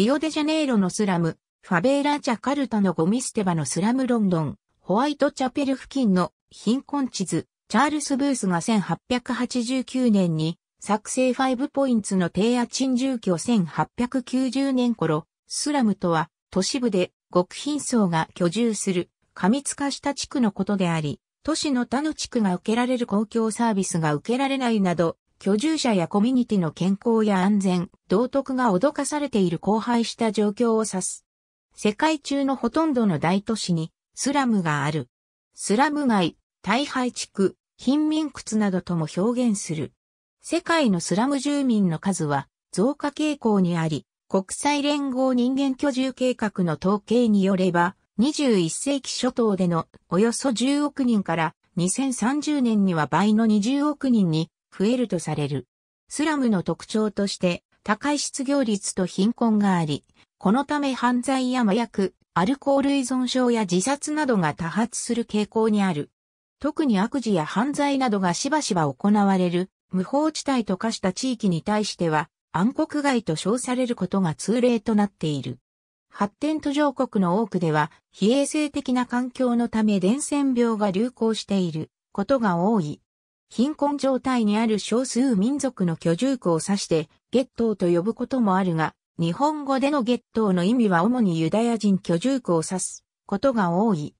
リオデジャネイロのスラム、ファベーラ・ジャカルタのゴミ捨て場のスラムロンドン、ホワイトチャペル付近の貧困地図、チャールス・ブースが1889年に作成5ポインツの低家賃住居1890年頃、スラムとは都市部で極貧層が居住する過密化した地区のことであり、都市の他の地区が受けられる公共サービスが受けられないなど、居住者やコミュニティの健康や安全、道徳が脅かされている荒廃した状況を指す。世界中のほとんどの大都市にスラムがある。スラム街、大廃地区、貧民屈などとも表現する。世界のスラム住民の数は増加傾向にあり、国際連合人間居住計画の統計によれば、21世紀初頭でのおよそ10億人から2030年には倍の20億人に増えるとされる。スラムの特徴として高い失業率と貧困があり、このため犯罪や麻薬、アルコール依存症や自殺などが多発する傾向にある。特に悪事や犯罪などがしばしば行われる無法地帯と化した地域に対しては暗黒街と称されることが通例となっている。発展途上国の多くでは、非衛生的な環境のため伝染病が流行していることが多い。貧困状態にある少数民族の居住区を指して、ゲットーと呼ぶこともあるが、日本語でのゲットーの意味は主にユダヤ人居住区を指すことが多い。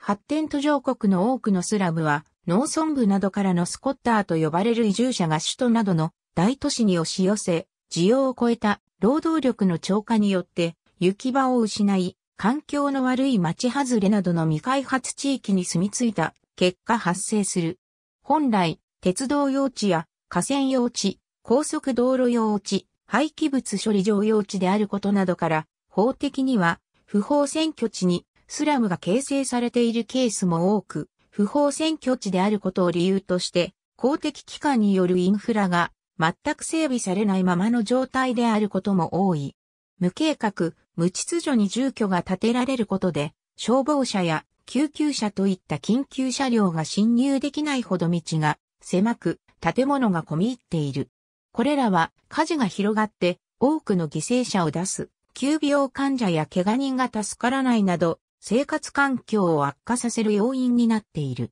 発展途上国の多くのスラムは、農村部などからのスコッターと呼ばれる移住者が首都などの大都市に押し寄せ、需要を超えた労働力の超過によって、行き場を失い、環境の悪い町外れなどの未開発地域に住み着いた結果発生する。本来、鉄道用地や河川用地、高速道路用地、廃棄物処理場用地であることなどから、法的には不法占拠地にスラムが形成されているケースも多く、不法占拠地であることを理由として、公的機関によるインフラが全く整備されないままの状態であることも多い。無計画、無秩序に住居が建てられることで、消防車や救急車といった緊急車両が侵入できないほど道が狭く、建物が込み入っている。これらは火事が広がって多くの犠牲者を出す、急病患者や怪我人が助からないなど、生活環境を悪化させる要因になっている。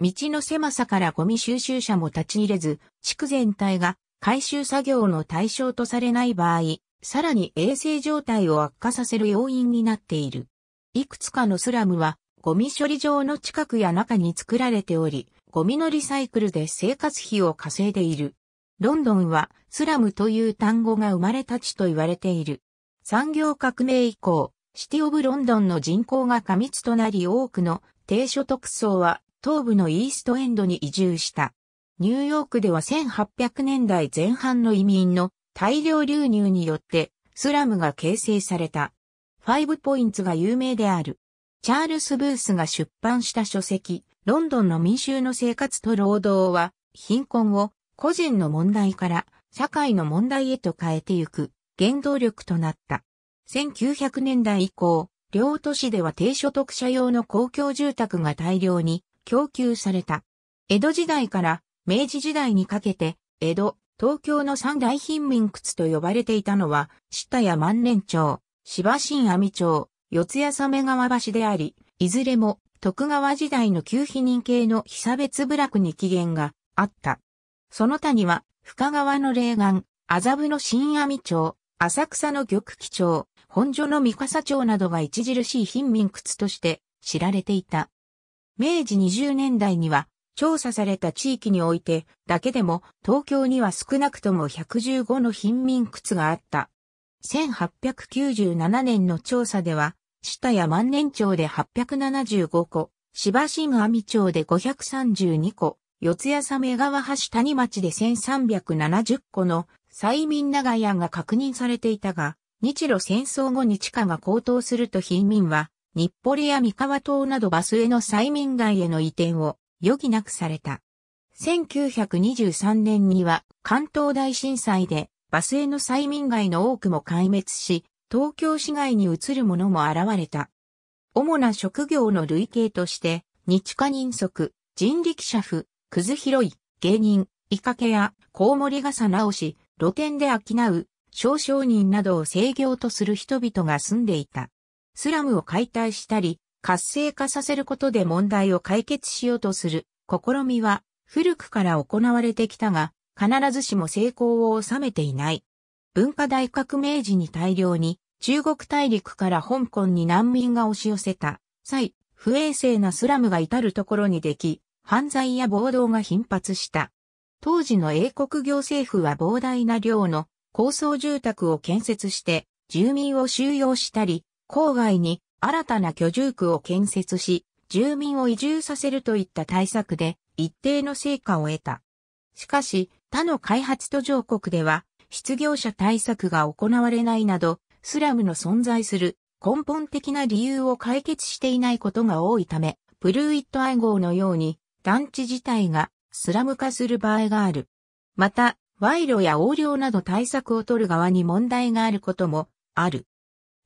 道の狭さからゴミ収集車も立ち入れず、地区全体が回収作業の対象とされない場合、さらに衛生状態を悪化させる要因になっている。いくつかのスラムはゴミ処理場の近くや中に作られており、ゴミのリサイクルで生活費を稼いでいる。ロンドンはスラムという単語が生まれた地と言われている。産業革命以降、シティオブロンドンの人口が過密となり多くの低所得層は東部のイーストエンドに移住した。ニューヨークでは1800年代前半の移民の大量流入によってスラムが形成された。ファイブポインツが有名である。チャールス・ブースが出版した書籍、ロンドンの民衆の生活と労働は、貧困を個人の問題から社会の問題へと変えてゆく原動力となった。1900年代以降、両都市では低所得者用の公共住宅が大量に供給された。江戸時代から明治時代にかけて、江戸、東京の三大貧民窟と呼ばれていたのは、下谷万年町、芝新網町、四谷鮫川橋であり、いずれも徳川時代の旧否認系の被差別部落に起源があった。その他には、深川の霊岸、麻布の新網町、浅草の玉木町、本所の三笠町などが著しい貧民靴として知られていた。明治20年代には、調査された地域において、だけでも東京には少なくとも115の貧民靴があった。1897年の調査では、下や万年町で875個、芝新網町で532個、四谷鮫川橋谷町で1370個の催眠長屋が確認されていたが、日露戦争後に地価が高騰すると貧民は、日暮里や三河島などバスへの催眠街への移転を余儀なくされた。1923年には関東大震災でバスへの催眠街の多くも壊滅し、東京市外に移るものも現れた。主な職業の類型として、日課人足、人力車夫、くず拾い、芸人、イカケや、コウモリ傘直し、露店で商う、少商人などを制業とする人々が住んでいた。スラムを解体したり、活性化させることで問題を解決しようとする試みは古くから行われてきたが、必ずしも成功を収めていない。文化大革命時に大量に中国大陸から香港に難民が押し寄せた際、不衛生なスラムが至るところにでき、犯罪や暴動が頻発した。当時の英国行政府は膨大な量の高層住宅を建設して住民を収容したり、郊外に新たな居住区を建設し、住民を移住させるといった対策で一定の成果を得た。しかし、他の開発途上国では失業者対策が行われないなど、スラムの存在する根本的な理由を解決していないことが多いため、プルーイット愛号のように団地自体がスラム化する場合がある。また、賄賂や横領など対策を取る側に問題があることもある。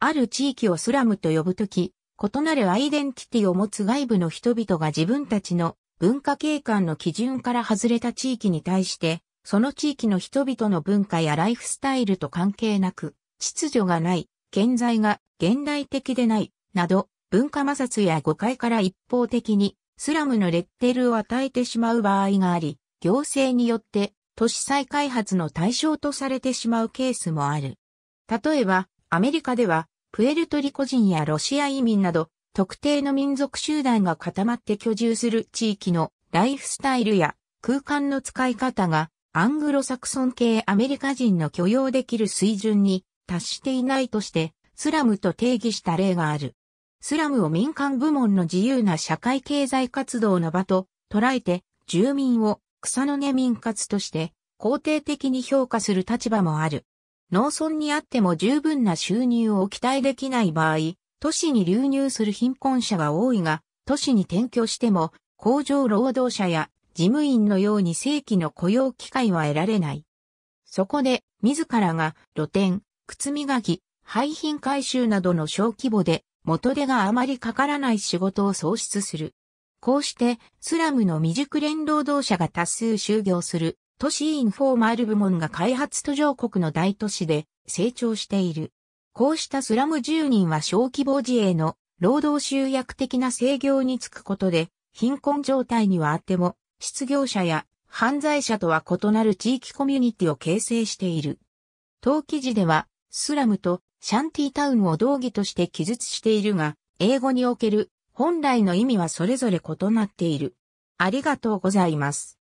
ある地域をスラムと呼ぶとき、異なるアイデンティティを持つ外部の人々が自分たちの文化景観の基準から外れた地域に対して、その地域の人々の文化やライフスタイルと関係なく、秩序がない、健在が現代的でない、など、文化摩擦や誤解から一方的に、スラムのレッテルを与えてしまう場合があり、行政によって都市再開発の対象とされてしまうケースもある。例えば、アメリカでは、プエルトリコ人やロシア移民など、特定の民族集団が固まって居住する地域のライフスタイルや空間の使い方がアングロサクソン系アメリカ人の許容できる水準に達していないとして、スラムと定義した例がある。スラムを民間部門の自由な社会経済活動の場と捉えて、住民を草の根民活として肯定的に評価する立場もある。農村にあっても十分な収入を期待できない場合、都市に流入する貧困者が多いが、都市に転居しても工場労働者や事務員のように正規の雇用機会は得られない。そこで、自らが露店、靴磨き、廃品回収などの小規模で元手があまりかからない仕事を創出する。こうしてスラムの未熟練労働者が多数就業する都市インフォーマル部門が開発途上国の大都市で成長している。こうしたスラム住人は小規模自営の労働集約的な制御につくことで貧困状態にはあっても失業者や犯罪者とは異なる地域コミュニティを形成している。当記事ではスラムとシャンティタウンを同義として記述しているが、英語における本来の意味はそれぞれ異なっている。ありがとうございます。